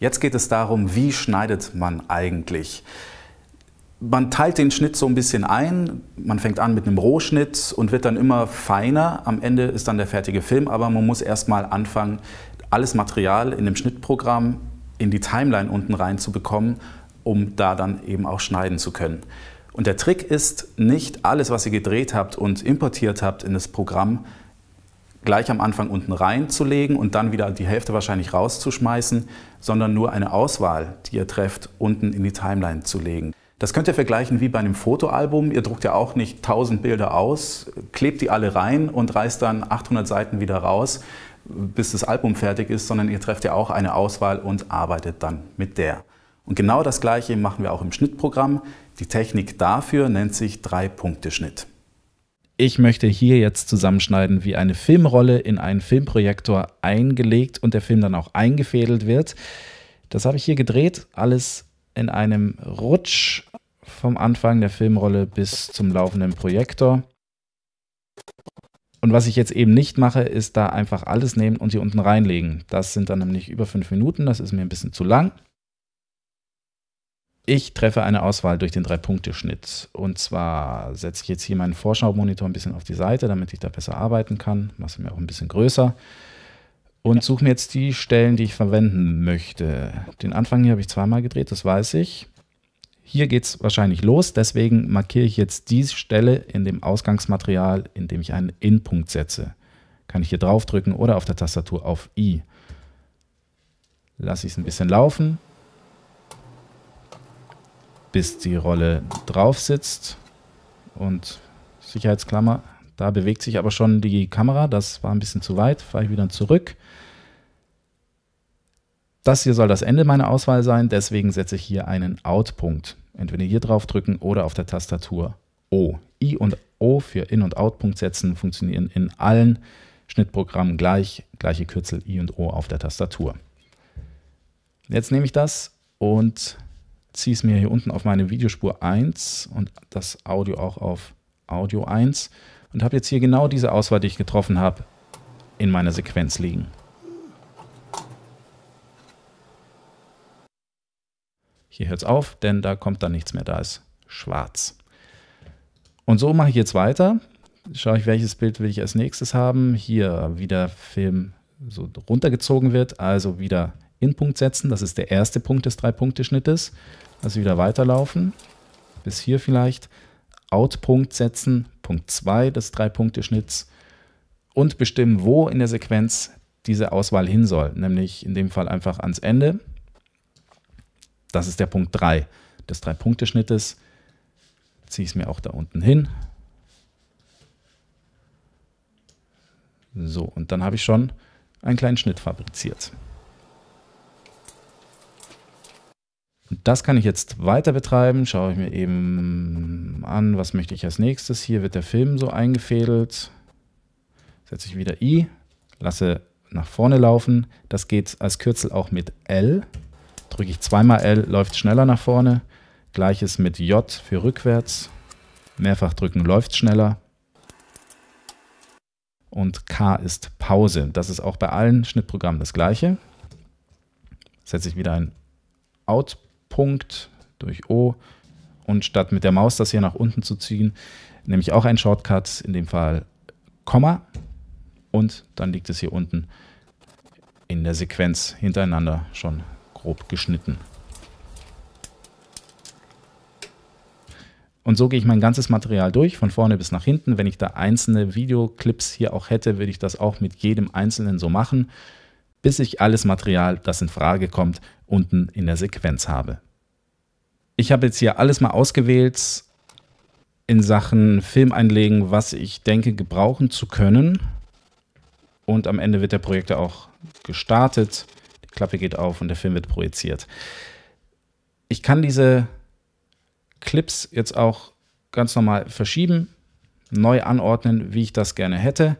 Jetzt geht es darum, wie schneidet man eigentlich? Man teilt den Schnitt so ein bisschen ein. Man fängt an mit einem Rohschnitt und wird dann immer feiner. Am Ende ist dann der fertige Film, aber man muss erstmal anfangen, alles Material in dem Schnittprogramm in die Timeline unten reinzubekommen, um da dann eben auch schneiden zu können. Und der Trick ist, nicht alles, was ihr gedreht habt und importiert habt in das Programm, gleich am Anfang unten reinzulegen und dann wieder die Hälfte wahrscheinlich rauszuschmeißen, sondern nur eine Auswahl, die ihr trefft, unten in die Timeline zu legen. Das könnt ihr vergleichen wie bei einem Fotoalbum. Ihr druckt ja auch nicht 1000 Bilder aus, klebt die alle rein und reißt dann 800 Seiten wieder raus, bis das Album fertig ist, sondern ihr trefft ja auch eine Auswahl und arbeitet dann mit der. Und genau das Gleiche machen wir auch im Schnittprogramm. Die Technik dafür nennt sich Drei-Punkte-Schnitt ich möchte hier jetzt zusammenschneiden, wie eine Filmrolle in einen Filmprojektor eingelegt und der Film dann auch eingefädelt wird. Das habe ich hier gedreht, alles in einem Rutsch vom Anfang der Filmrolle bis zum laufenden Projektor. Und was ich jetzt eben nicht mache, ist da einfach alles nehmen und hier unten reinlegen. Das sind dann nämlich über fünf Minuten, das ist mir ein bisschen zu lang. Ich treffe eine Auswahl durch den Drei-Punkte-Schnitt. Und zwar setze ich jetzt hier meinen Vorschau-Monitor ein bisschen auf die Seite, damit ich da besser arbeiten kann. Mache mir auch ein bisschen größer. Und suche mir jetzt die Stellen, die ich verwenden möchte. Den Anfang hier habe ich zweimal gedreht, das weiß ich. Hier geht es wahrscheinlich los, deswegen markiere ich jetzt diese Stelle in dem Ausgangsmaterial, in dem ich einen In-Punkt setze. Kann ich hier draufdrücken oder auf der Tastatur auf I. Lasse ich es ein bisschen laufen bis die Rolle drauf sitzt. Und Sicherheitsklammer, da bewegt sich aber schon die Kamera. Das war ein bisschen zu weit, fahre ich wieder zurück. Das hier soll das Ende meiner Auswahl sein, deswegen setze ich hier einen Out-Punkt. Entweder hier drauf drücken oder auf der Tastatur O. I und O für In- und Out-Punkt setzen funktionieren in allen Schnittprogrammen gleich. Gleiche Kürzel I und O auf der Tastatur. Jetzt nehme ich das und ziehe es mir hier unten auf meine Videospur 1 und das Audio auch auf Audio 1 und habe jetzt hier genau diese Auswahl, die ich getroffen habe, in meiner Sequenz liegen. Hier hört es auf, denn da kommt dann nichts mehr, da ist schwarz. Und so mache ich jetzt weiter. Schaue ich, welches Bild will ich als nächstes haben. Hier wieder Film so runtergezogen wird, also wieder in-Punkt setzen. Das ist der erste Punkt des Drei-Punkte-Schnittes. Also wieder weiterlaufen. Bis hier vielleicht. Out-Punkt setzen. Punkt 2 des Drei-Punkte-Schnitts. Und bestimmen, wo in der Sequenz diese Auswahl hin soll. Nämlich in dem Fall einfach ans Ende. Das ist der Punkt 3 des Drei-Punkte-Schnittes. Ziehe ich es mir auch da unten hin. So, und dann habe ich schon einen kleinen Schnitt fabriziert. Das kann ich jetzt weiter betreiben. Schaue ich mir eben an, was möchte ich als nächstes. Hier wird der Film so eingefädelt. Setze ich wieder I, lasse nach vorne laufen. Das geht als Kürzel auch mit L. Drücke ich zweimal L, läuft schneller nach vorne. Gleiches mit J für rückwärts. Mehrfach drücken läuft schneller. Und K ist Pause. Das ist auch bei allen Schnittprogrammen das gleiche. Setze ich wieder ein Output. Punkt durch O und statt mit der Maus das hier nach unten zu ziehen, nehme ich auch einen Shortcut, in dem Fall Komma und dann liegt es hier unten in der Sequenz hintereinander schon grob geschnitten. Und so gehe ich mein ganzes Material durch, von vorne bis nach hinten. Wenn ich da einzelne Videoclips hier auch hätte, würde ich das auch mit jedem einzelnen so machen bis ich alles Material, das in Frage kommt, unten in der Sequenz habe. Ich habe jetzt hier alles mal ausgewählt in Sachen Film einlegen, was ich denke gebrauchen zu können. Und am Ende wird der Projekt auch gestartet. Die Klappe geht auf und der Film wird projiziert. Ich kann diese Clips jetzt auch ganz normal verschieben, neu anordnen, wie ich das gerne hätte.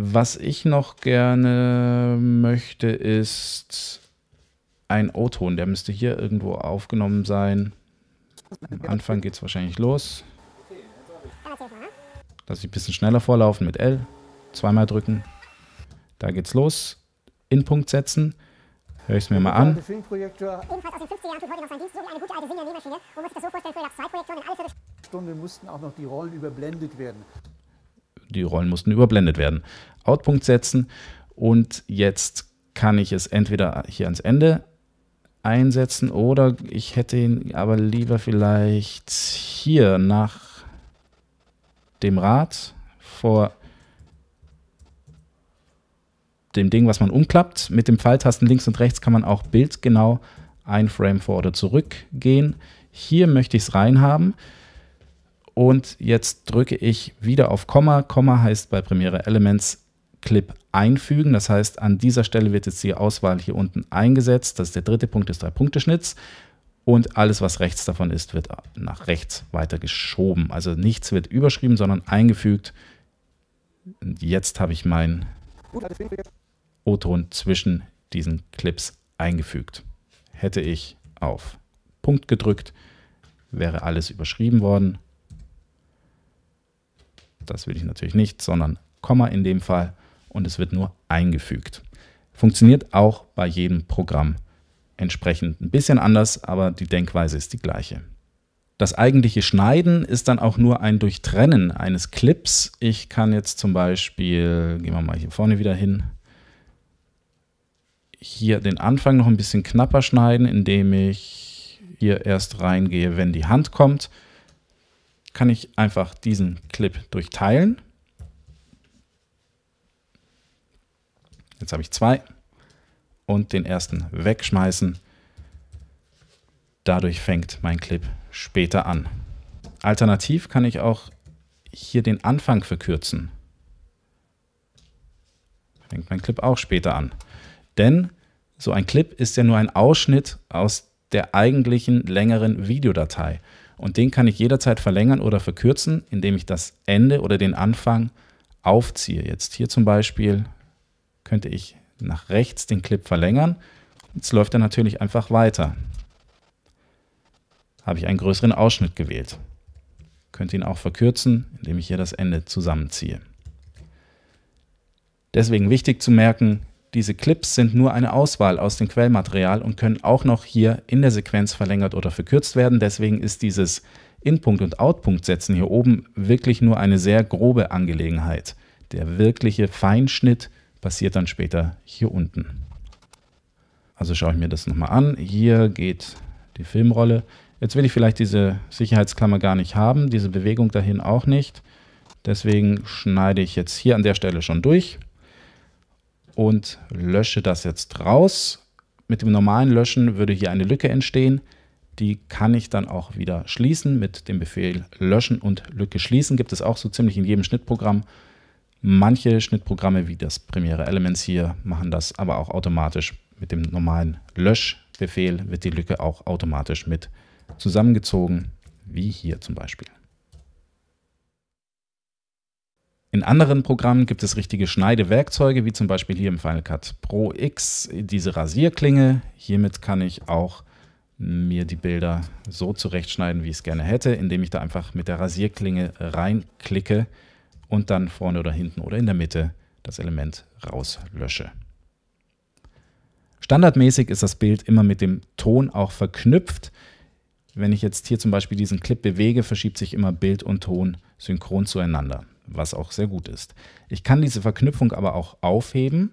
Was ich noch gerne möchte, ist ein O-Ton. Der müsste hier irgendwo aufgenommen sein. Am Anfang geht es wahrscheinlich los. Lass ich ein bisschen schneller vorlaufen mit L. Zweimal drücken. Da geht's los. In Punkt setzen. Hör ich es mir mal an. Stunde mussten auch noch die Rollen überblendet werden die Rollen mussten überblendet werden. Outpunkt setzen und jetzt kann ich es entweder hier ans Ende einsetzen oder ich hätte ihn aber lieber vielleicht hier nach dem Rad vor dem Ding, was man umklappt. Mit dem Pfeiltasten links und rechts kann man auch bildgenau ein Frame vor oder zurück gehen. Hier möchte ich es reinhaben. Und jetzt drücke ich wieder auf Komma. Komma heißt bei Premiere Elements Clip einfügen. Das heißt, an dieser Stelle wird jetzt die Auswahl hier unten eingesetzt. Das ist der dritte Punkt des Drei-Punkte-Schnitts. Und alles, was rechts davon ist, wird nach rechts weiter geschoben. Also nichts wird überschrieben, sondern eingefügt. Und jetzt habe ich meinen O-Ton zwischen diesen Clips eingefügt. Hätte ich auf Punkt gedrückt, wäre alles überschrieben worden. Das will ich natürlich nicht, sondern Komma in dem Fall und es wird nur eingefügt. Funktioniert auch bei jedem Programm entsprechend ein bisschen anders, aber die Denkweise ist die gleiche. Das eigentliche Schneiden ist dann auch nur ein Durchtrennen eines Clips. Ich kann jetzt zum Beispiel, gehen wir mal hier vorne wieder hin, hier den Anfang noch ein bisschen knapper schneiden, indem ich hier erst reingehe, wenn die Hand kommt kann ich einfach diesen Clip durchteilen. Jetzt habe ich zwei und den ersten wegschmeißen. Dadurch fängt mein Clip später an. Alternativ kann ich auch hier den Anfang verkürzen. Fängt mein Clip auch später an. Denn so ein Clip ist ja nur ein Ausschnitt aus der eigentlichen längeren Videodatei. Und den kann ich jederzeit verlängern oder verkürzen, indem ich das Ende oder den Anfang aufziehe. Jetzt hier zum Beispiel könnte ich nach rechts den Clip verlängern. Jetzt läuft er natürlich einfach weiter. Habe ich einen größeren Ausschnitt gewählt. Könnte ihn auch verkürzen, indem ich hier das Ende zusammenziehe. Deswegen wichtig zu merken, diese Clips sind nur eine Auswahl aus dem Quellmaterial und können auch noch hier in der Sequenz verlängert oder verkürzt werden. Deswegen ist dieses Inpunkt- und Outpunkt-Setzen hier oben wirklich nur eine sehr grobe Angelegenheit. Der wirkliche Feinschnitt passiert dann später hier unten. Also schaue ich mir das nochmal an. Hier geht die Filmrolle. Jetzt will ich vielleicht diese Sicherheitsklammer gar nicht haben, diese Bewegung dahin auch nicht. Deswegen schneide ich jetzt hier an der Stelle schon durch und lösche das jetzt raus. Mit dem normalen Löschen würde hier eine Lücke entstehen. Die kann ich dann auch wieder schließen mit dem Befehl Löschen und Lücke schließen. Gibt es auch so ziemlich in jedem Schnittprogramm. Manche Schnittprogramme wie das Premiere Elements hier machen das aber auch automatisch. Mit dem normalen Löschbefehl wird die Lücke auch automatisch mit zusammengezogen, wie hier zum Beispiel. In anderen Programmen gibt es richtige Schneidewerkzeuge, wie zum Beispiel hier im Final Cut Pro X diese Rasierklinge. Hiermit kann ich auch mir die Bilder so zurechtschneiden, wie ich es gerne hätte, indem ich da einfach mit der Rasierklinge reinklicke und dann vorne oder hinten oder in der Mitte das Element rauslösche. Standardmäßig ist das Bild immer mit dem Ton auch verknüpft. Wenn ich jetzt hier zum Beispiel diesen Clip bewege, verschiebt sich immer Bild und Ton synchron zueinander was auch sehr gut ist. Ich kann diese Verknüpfung aber auch aufheben,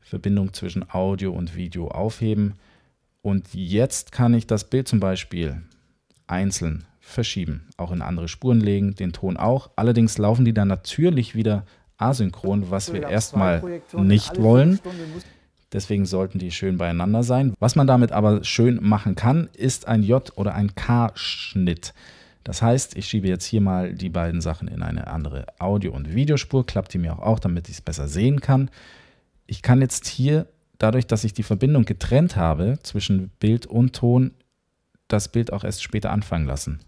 Verbindung zwischen Audio und Video aufheben und jetzt kann ich das Bild zum Beispiel einzeln verschieben, auch in andere Spuren legen, den Ton auch. Allerdings laufen die dann natürlich wieder asynchron, was wir erstmal nicht wollen. Deswegen sollten die schön beieinander sein. Was man damit aber schön machen kann, ist ein J- oder ein K-Schnitt. Das heißt, ich schiebe jetzt hier mal die beiden Sachen in eine andere Audio- und Videospur, klappt die mir auch, auch damit ich es besser sehen kann. Ich kann jetzt hier, dadurch, dass ich die Verbindung getrennt habe zwischen Bild und Ton, das Bild auch erst später anfangen lassen,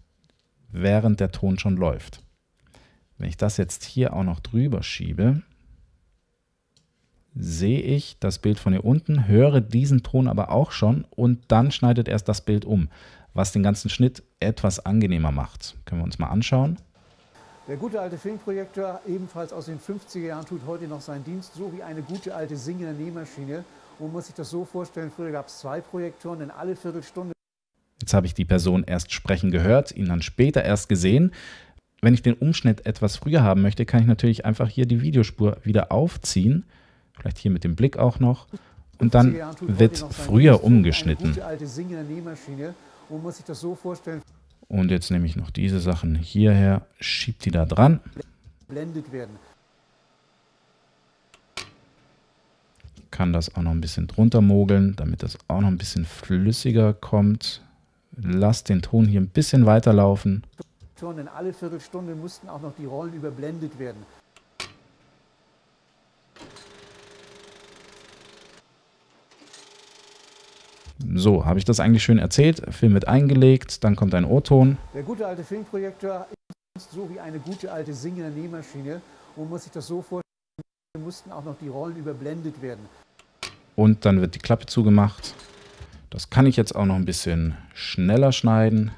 während der Ton schon läuft. Wenn ich das jetzt hier auch noch drüber schiebe, sehe ich das Bild von hier unten, höre diesen Ton aber auch schon und dann schneidet erst das Bild um was den ganzen Schnitt etwas angenehmer macht. Können wir uns mal anschauen. Der gute alte Filmprojektor, ebenfalls aus den 50er Jahren, tut heute noch seinen Dienst, so wie eine gute alte singende Nähmaschine. Und man muss sich das so vorstellen, früher gab es zwei Projektoren, denn alle Viertelstunde. Jetzt habe ich die Person erst sprechen gehört, ihn dann später erst gesehen. Wenn ich den Umschnitt etwas früher haben möchte, kann ich natürlich einfach hier die Videospur wieder aufziehen. Vielleicht hier mit dem Blick auch noch. Und dann wird früher umgeschnitten. Eine gute alte singende Nähmaschine. Man muss sich das so vorstellen. Und jetzt nehme ich noch diese Sachen hierher, schiebe die da dran. Blendet werden. Kann das auch noch ein bisschen drunter mogeln, damit das auch noch ein bisschen flüssiger kommt. Lass den Ton hier ein bisschen weiterlaufen. In alle Viertelstunde mussten auch noch die Rollen überblendet werden. So, habe ich das eigentlich schön erzählt? Film wird eingelegt, dann kommt ein O-Ton. Der gute alte Filmprojektor ist so wie eine gute alte singende Nähmaschine. Und muss sich das so vorstellen, mussten auch noch die Rollen überblendet werden. Und dann wird die Klappe zugemacht. Das kann ich jetzt auch noch ein bisschen schneller schneiden.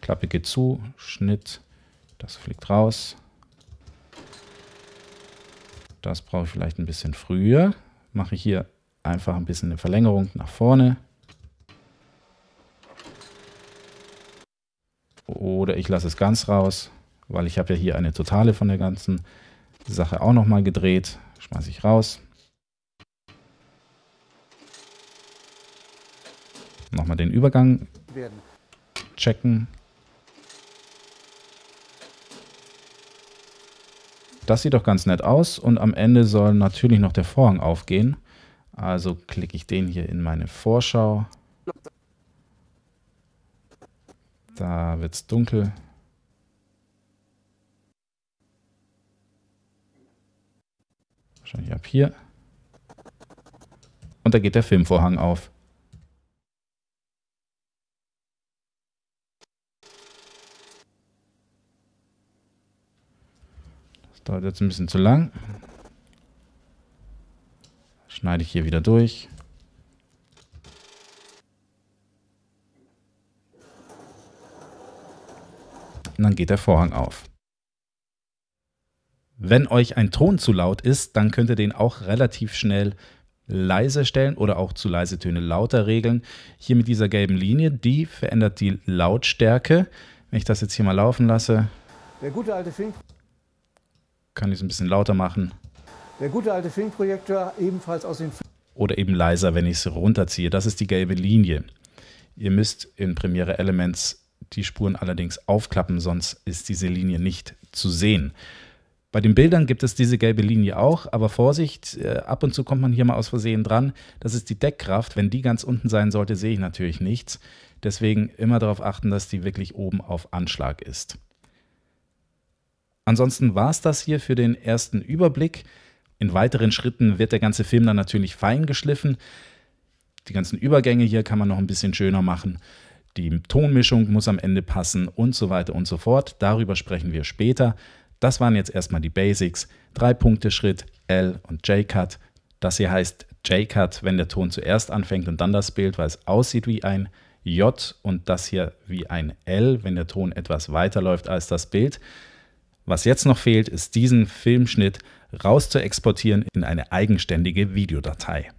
Klappe geht zu, Schnitt, das fliegt raus. Das brauche ich vielleicht ein bisschen früher. Mache ich hier einfach ein bisschen eine Verlängerung nach vorne. Oder ich lasse es ganz raus, weil ich habe ja hier eine Totale von der ganzen Sache auch nochmal gedreht. Schmeiße ich raus. Nochmal den Übergang checken. Das sieht doch ganz nett aus und am Ende soll natürlich noch der Vorhang aufgehen. Also klicke ich den hier in meine Vorschau, Da wird es dunkel. Wahrscheinlich ab hier. Und da geht der Filmvorhang auf. Das dauert jetzt ein bisschen zu lang. Schneide ich hier wieder durch. und dann geht der Vorhang auf. Wenn euch ein Ton zu laut ist, dann könnt ihr den auch relativ schnell leise stellen oder auch zu leise Töne lauter regeln. Hier mit dieser gelben Linie, die verändert die Lautstärke. Wenn ich das jetzt hier mal laufen lasse, der gute alte Fink kann ich es ein bisschen lauter machen. Der gute alte Finkprojektor ebenfalls aus den oder eben leiser, wenn ich es runterziehe. Das ist die gelbe Linie. Ihr müsst in Premiere Elements die Spuren allerdings aufklappen, sonst ist diese Linie nicht zu sehen. Bei den Bildern gibt es diese gelbe Linie auch, aber Vorsicht, äh, ab und zu kommt man hier mal aus Versehen dran. Das ist die Deckkraft. Wenn die ganz unten sein sollte, sehe ich natürlich nichts. Deswegen immer darauf achten, dass die wirklich oben auf Anschlag ist. Ansonsten war es das hier für den ersten Überblick. In weiteren Schritten wird der ganze Film dann natürlich fein geschliffen. Die ganzen Übergänge hier kann man noch ein bisschen schöner machen die Tonmischung muss am Ende passen und so weiter und so fort. Darüber sprechen wir später. Das waren jetzt erstmal die Basics. Drei Punkte Schritt, L und J-Cut. Das hier heißt J-Cut, wenn der Ton zuerst anfängt und dann das Bild, weil es aussieht wie ein J und das hier wie ein L, wenn der Ton etwas weiter läuft als das Bild. Was jetzt noch fehlt, ist diesen Filmschnitt raus zu exportieren in eine eigenständige Videodatei.